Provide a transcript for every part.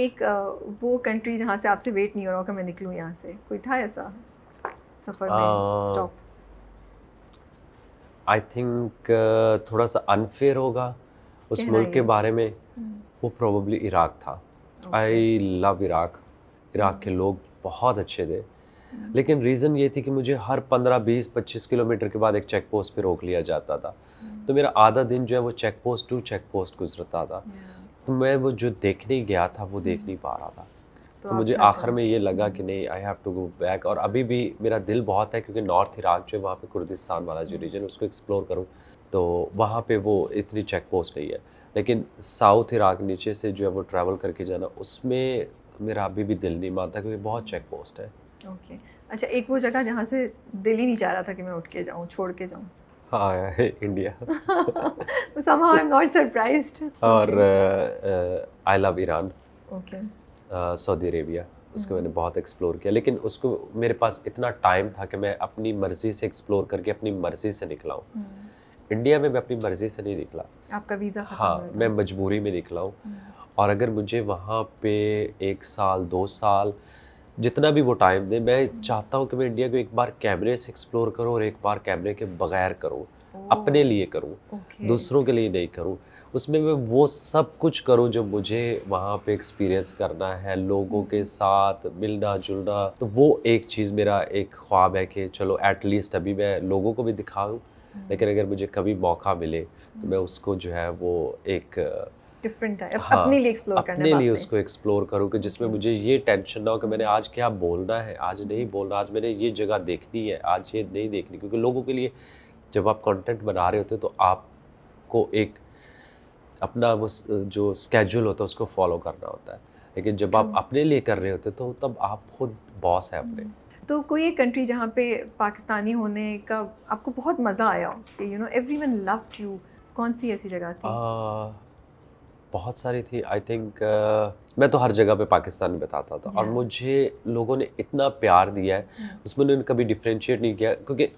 एक वो कंट्री जहाँ से आपसे वेट नहीं हो रहा होगा मैं निकलूँ यहाँ से कोई था ऐसा सफ़र में स्टॉप आई थिंक थोड़ा सा अनफेयर होगा उस मुल्क के बारे में हम्म। वो प्रोबेबली इराक था आई लव इराक इराक के हम्म। लोग बहुत अच्छे थे हम्म। लेकिन रीज़न ये थी कि मुझे हर 15, 20, 25 किलोमीटर के बाद एक चेक पोस्ट पर रोक लिया जाता था तो मेरा आधा दिन जो है वो check post to check post गुजरता था तो मैं वो जो देखने गया था वो देख हम्म। नहीं पा रहा था तो, तो मुझे आखिर में ये लगा हम्म। कि नहीं I have to go back और अभी भी मेरा दिल बहुत है क्योंकि नॉर्थ इराक जो है वहाँ पे कुर्दिस्तान वाला जो रीजन हम्म। उसको एक्सप्लोर करूँ तो वहाँ पे वो इतनी चेक पोस्ट नहीं है लेकिन साउथ इराक नीचे से जो है वो ट्रैवल करके जाना उसमें मेरा अभी भी दिल नहीं मानता क्योंकि बहुत चेक पोस्ट है ओके okay. अच्छा एक वो जगह जहाँ से दिल ही नहीं चाह रहा था कि मैं उठ के जाऊँ छोड़ के जाऊँ आया हाँ, है India somehow I'm not surprised. और I love Iran Saudi Arabia उसको mm-hmm. मैंने बहुत एक्सप्लोर किया लेकिन उसको मेरे पास इतना टाइम था कि मैं अपनी मर्ज़ी से एक्सप्लोर करके अपनी मर्ज़ी से निकला हूँ इंडिया mm-hmm. में मैं अपनी मर्ज़ी से नहीं निकला आपका वीज़ा हाँ मैं मजबूरी में निकला हूँ mm-hmm. और अगर मुझे वहाँ पे एक साल दो साल जितना भी वो टाइम दें मैं चाहता हूँ कि मैं इंडिया को एक बार कैमरे से एक्सप्लोर करूँ और एक बार कैमरे के बगैर करूँ अपने लिए करूँ दूसरों के लिए नहीं करूँ उसमें मैं वो सब कुछ करूँ जो मुझे वहाँ पे एक्सपीरियंस करना है लोगों के hmm. साथ मिलना जुलना तो वो एक चीज़ मेरा एक ख्वाब है कि चलो एटलीस्ट अभी मैं लोगों को भी दिखाऊँ hmm. लेकिन अगर मुझे कभी मौका मिले तो hmm. मैं उसको जो है वो एक डिफरेंट है हाँ, अपने लिए एक्सप्लोर करना अपने लिए उसको एक्सप्लोर करूँ कि जिसमें मुझे ये टेंशन ना हो कि मैंने आज क्या बोलना है आज नहीं बोलना आज मैंने ये जगह देखनी है आज ये नहीं देखनी क्योंकि लोगों के लिए जब आप कंटेंट बना रहे होते हो तो आपको एक अपना वो जो स्केड्यूल होता है उसको फॉलो करना होता है लेकिन जब आप हाँ। अपने लिए कर रहे होते तो तब आप खुद बॉस है अपने हम्म। तो कोई एक कंट्री जहाँ पे पाकिस्तानी होने का आपको बहुत मज़ा आया हो कि you know everyone loved you कौन सी ऐसी जगह थी आ, बहुत सारी थी आई थिंक uh, मैं तो हर जगह पे पाकिस्तानी बताता था yeah. और मुझे लोगों ने इतना प्यार दिया है yeah. Hmm. उसमें उन्होंने कभी डिफ्रेंशिएट नहीं किया क्योंकि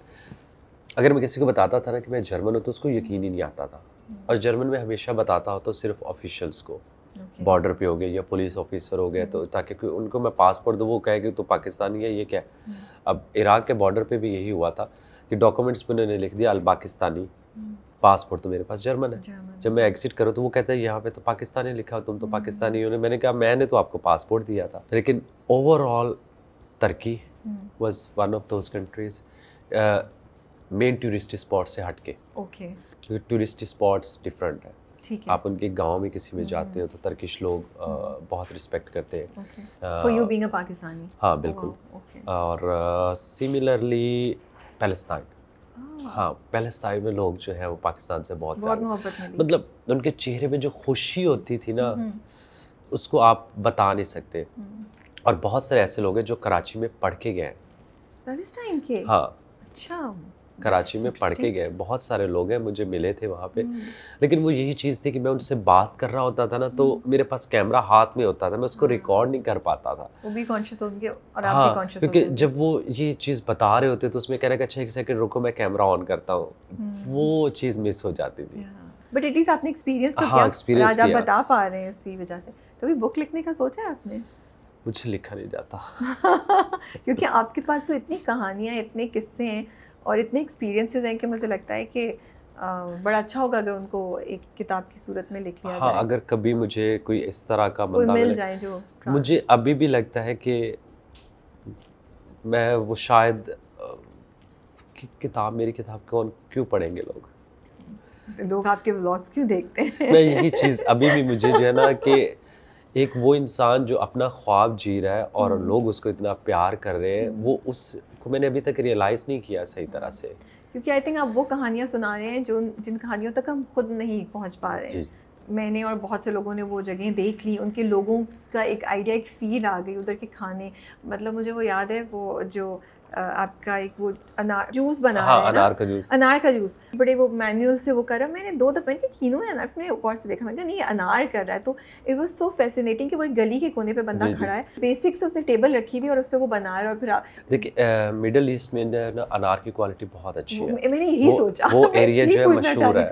अगर मैं किसी को बताता था ना कि मैं जर्मन हूँ तो उसको hmm. यकीन ही नहीं आता था yeah. Hmm. और जर्मन में हमेशा बताता हो तो सिर्फ ऑफिशल्स को बॉर्डर okay. पे हो गए या पुलिस ऑफिसर हो गए तो ताकि उनको मैं पासपोर्ट दूँ वो कहे कि तो पाकिस्तानी है ये क्या अब इराक के बॉर्डर पे भी यही हुआ था कि डॉक्यूमेंट्स में उन्होंने लिख दिया अल पाकिस्तानी पासपोर्ट तो मेरे पास जर्मन है जब मैं एग्जिट करूँ तो वो कहते हैं यहाँ पे तो पाकिस्तानी लिखा हो तुम तो हम्म। पाकिस्तानी हो मैंने कहा मैंने तो आपको पासपोर्ट दिया था लेकिन overall Turkey was one of those countries main tourist spot से हटके ओके टूरिस्ट स्पॉट्स डिफरेंट है आप उनके गांव में किसी में हम्म। जाते हो तो तर्किश लोग आ, uh, बहुत रिस्पेक्ट करते हैं uh, हाँ बिल्कुल oh, और सिमिलरली uh, पैलेस्ताइन हाँ।, हाँ पैलेस्टाइन में लोग जो है वो पाकिस्तान से बहुत बहुत मोहब्बत मतलब उनके चेहरे पे जो खुशी होती थी ना हम्म। उसको आप बता नहीं सकते हम्म। और बहुत सारे ऐसे लोग हैं जो कराची में पढ़ के गए हैं पैलेस्टाइन के हाँ अच्छा कराची में पढ़ के गए बहुत सारे लोग हैं मुझे मिले थे वहाँ पे hmm. लेकिन वो यही चीज़ थी कि मैं उनसे बात कर रहा होता था ना तो hmm. मेरे पास कैमरा हाथ में होता था मैं उसको रिकॉर्ड hmm. नहीं कर पाता था वो भी कॉन्शियस होंगे और आप हाँ, भी क्योंकि जब वो ये चीज़ बता रहे होते तो उसमें कह रहे अच्छा एक सेकेंड रुको मैं कैमरा ऑन करता हूँ वो चीज़ मिस हो जाती थी बट इट इज आपने एक्सपीरियंस तो हाँ, किया आज आप बता पा रहे हैं इसी वजह से कभी बुक लिखने का सोचा है आपने मुझे लिखा नहीं जाता क्योंकि आपके पास तो इतनी कहानियां इतने किस्से हैं और इतने एक्सपीरियंसेस हैं कि मुझे लगता है कि आ, बड़ा अच्छा होगा अगर उनको एक किताब की सूरत में लिख लिया हाँ जाए। अगर कभी मुझे कोई इस तरह का बंदा मिल जाए जो मुझे अभी भी लगता है कि मैं वो शायद कि किताब मेरी किताब कौन क्यों पढ़ेंगे लोग लोग आपके ब्लॉग्स क्यों देखते हैं मैं यही चीज़ अभी भी मुझे जो है ना कि एक वो इंसान जो अपना ख्वाब जी रहा है और हम्म। लोग उसको इतना प्यार कर रहे हैं वो उस को मैंने अभी तक रियलाइज़ नहीं किया सही तरह से क्योंकि आई थिंक आप वो कहानियाँ सुना रहे हैं जो जिन कहानियों तक हम खुद नहीं पहुँच पा रहे हैं मैंने और बहुत से लोगों ने वो जगहें देख ली उनके लोगों का एक आइडिया एक फील आ गई उधर के खाने मतलब मुझे वो याद है वो जो आपका एक वो अनार जूस बना हाँ, अनार का जूस अनार का जूस बड़े वो मैनुअल से वो करा मैंने दो दफे मैंने खीनो है अनार मैंने ऊपर से देखा मैंने नहीं ये अनार कर रहा है तो इट वॉज सो फैसिनेटिंग कि वो एक गली के कोने पे बंदा खड़ा है बेसिक से उसने टेबल रखी हुई और उस पर वो बना रहा और फिर देखिए मिडल ईस्ट में ना अनार की क्वालिटी बहुत अच्छी है मैंने यही सोचा वो एरिया जो है मशहूर है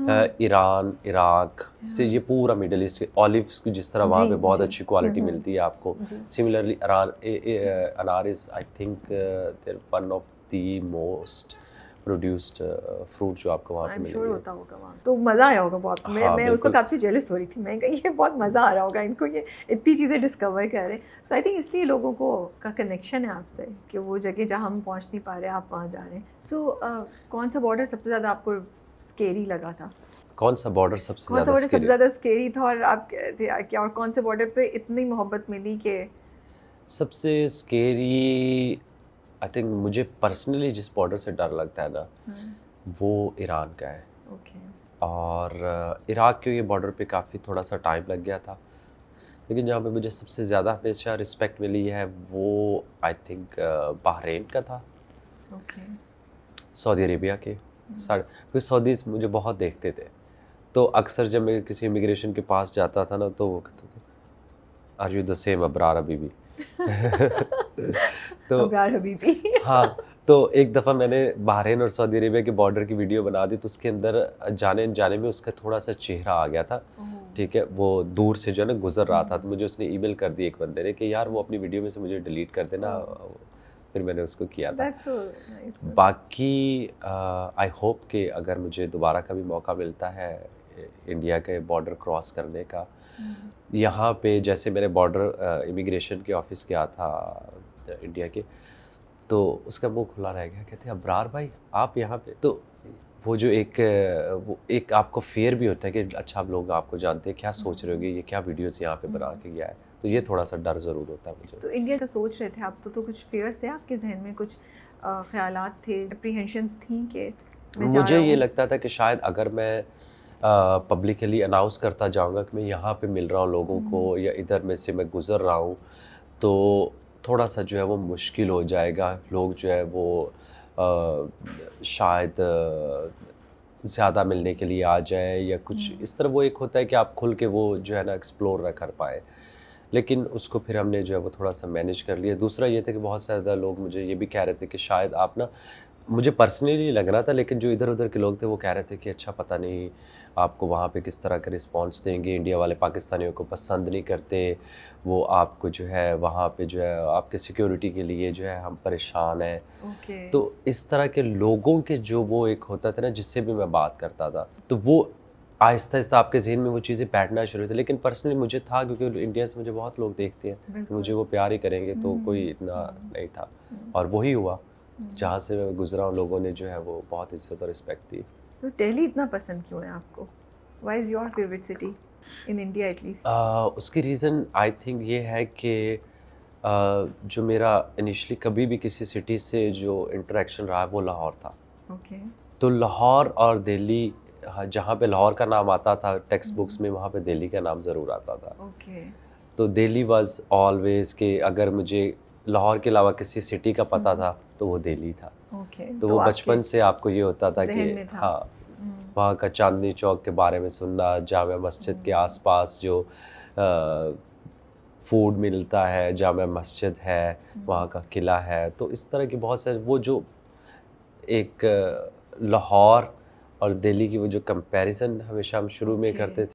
ईरान हाँ। इराक हाँ। से ये पूरा मिडल ईस्ट ऑलिव्स जिस तरह वहाँ पे बहुत अच्छी क्वालिटी हम्म, हम्म। मिलती है आपको सिमिलरली अनार is I think there one of the most produced fruit जो आपको वहाँ पे मिलेगा sure होता होगा वहाँ तो मज़ा आया होगा बहुत मैं हाँ, मैं उसको काफ़ी जेलिस हो रही थी मैं कही ये बहुत मज़ा आ रहा होगा इनको ये इतनी चीज़ें डिस्कवर कर रहे हैं सो आई थिंक इसलिए लोगों को का कनेक्शन है आपसे कि वो जगह जहाँ हम पहुँच नहीं पा रहे आप वहाँ जा रहे हैं सो uh, कौन सा बॉर्डर सबसे ज़्यादा आपको स्केरी लगा था कौन सा बॉर्डर सबसे कौन सा बॉर्डर सबसे ज़्यादा स्केरी था और आप क्या और कौन से बॉर्डर पे इतनी मोहब्बत मिली कि सबसे स्केरी आई थिंक मुझे पर्सनली जिस बॉर्डर से डर लगता है ना हम्म। वो ईरान का है okay. और इराक uh, के ये बॉर्डर पे काफ़ी थोड़ा सा टाइम लग गया था लेकिन जहाँ पे मुझे सबसे ज़्यादा हमेशा रिस्पेक्ट मिली है वो आई थिंक बहरेन का था okay. सऊदी अरेबिया के साढ़े क्योंकि सऊदीज मुझे बहुत देखते थे तो अक्सर जब मैं किसी इमिग्रेशन के पास जाता था ना तो वो कहते थे are you the same Abrar हबीबी तो हबीबी हाँ तो एक दफ़ा मैंने बहरीन और सऊदी अरेबिया के बॉर्डर की वीडियो बना दी तो उसके अंदर जाने जाने में उसका थोड़ा सा चेहरा आ गया था ठीक है वो दूर से जो है ना गुजर रहा था तो हम्म। मुझे उसने ईमेल कर दी एक बंदे ने कि यार वो अपनी वीडियो में से मुझे डिलीट कर देना फिर मैंने उसको किया था so nice. बाकी आई होप कि अगर मुझे दोबारा कभी मौका मिलता है इंडिया के बॉर्डर क्रॉस करने का mm-hmm. यहाँ पे जैसे मैंने बॉर्डर इमिग्रेशन के ऑफिस गया था इंडिया के तो उसका मुंह खुला रह गया कहते अबरार भाई आप यहाँ पे तो वो जो एक वो एक आपको फेयर भी होता है कि अच्छा आप लोग आपको जानते हैं क्या सोच रहे होगी ये क्या वीडियोस यहाँ पे बना mm-hmm. के गया है तो ये थोड़ा सा डर ज़रूर होता है मुझे तो इंडिया का सोच रहे थे आप तो, तो कुछ फेयर्स थे आपके जहन में कुछ ख्याल थे अप्रीहेंशंस थी कि मुझे ये लगता था कि शायद अगर मैं पब्लिकली अनाउंस करता जाऊँगा कि मैं यहाँ पर मिल रहा हूँ लोगों को हम्म। या इधर में से मैं गुज़र रहा हूँ तो थोड़ा सा जो है वो मुश्किल हो जाएगा लोग जो है वो आ, शायद ज़्यादा मिलने के लिए आ जाए या कुछ हम्म। इस तरह वो एक होता है कि आप खुल के वो जो है ना एक्सप्लोर ना कर पाए लेकिन उसको फिर हमने जो है वो थोड़ा सा मैनेज कर लिया दूसरा ये था कि बहुत ज़्यादा लोग मुझे ये भी कह रहे थे कि शायद आप ना मुझे पर्सनली लग रहा था लेकिन जो इधर उधर के लोग थे वो कह रहे थे कि अच्छा पता नहीं आपको वहाँ पे किस तरह का रिस्पांस देंगे इंडिया वाले पाकिस्तानियों को पसंद नहीं करते वो आपको जो है वहाँ पे जो है आपके सिक्योरिटी के लिए जो है हम परेशान हैं okay. तो इस तरह के लोगों के जो वो एक होता था ना जिससे भी मैं बात करता था तो वो आहिस्ता आहिस्ता आपके जहन में वो चीज़ें बैठना शुरू होती लेकिन पर्सनली मुझे था क्योंकि इंडिया से मुझे बहुत लोग देखते हैं तो मुझे वो प्यार ही करेंगे तो हम्म। कोई इतना नहीं था और वही हुआ हम्म। जहाँ से मैं गुजरा हूँ लोगों ने जो है वो बहुत इज्जत और रिस्पेक्ट दी तो दिल्ली इतना पसंद क्यों है आपको why is your favourite city in India at least उसकी रीज़न आई थिंक ये है कि Uh, जो मेरा इनिशली कभी भी किसी सिटी से जो इंटरेक्शन रहा है वो लाहौर था okay. तो लाहौर और दिल्ली हाँ, जहाँ पे लाहौर का नाम आता था टेक्स्ट बुक्स में वहाँ पे दिल्ली का नाम ज़रूर आता था okay. तो दिल्ली वाज ऑलवेज के अगर मुझे लाहौर के अलावा किसी सिटी का पता हम्म। था तो वो दिल्ली था okay. तो, तो वो बचपन से आपको ये होता था कि हाँ हम्म। वहाँ का चांदनी चौक के बारे में सुनना जाम मस्जिद के हम्म। आसपास जो फूड मिलता है जाम मस्जिद है वहाँ का किला है तो इस तरह की बहुत सारे वो जो एक लाहौर और दिल्ली की वो जो कंपैरिजन हमेशा हम शुरू में करते थे